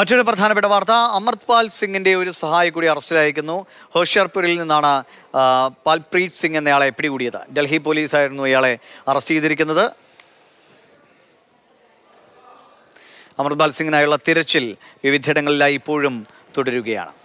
മറ്റൊരു പ്രധാനപ്പെട്ട വാർത്ത അമർത്പാൽ സിംഗിന്റെ ഒരു സഹായി കൂടി അറസ്റ്റിലായിരിക്കുന്നു ഹോഷിയാർപൂരിൽ നിന്നാണ് പാൽപ്രീത് സിംഗ് എന്നയാളെ പിടികൂടിയത് ഡൽഹി പോലീസായിരുന്നു ഇയാളെ അറസ്റ്റ് ചെയ്തിരിക്കുന്നത് അമർത്പാൽ സിംഗിനായുള്ള തിരച്ചിൽ വിവിധയിടങ്ങളിലായി ഇപ്പോഴും തുടരുകയാണ്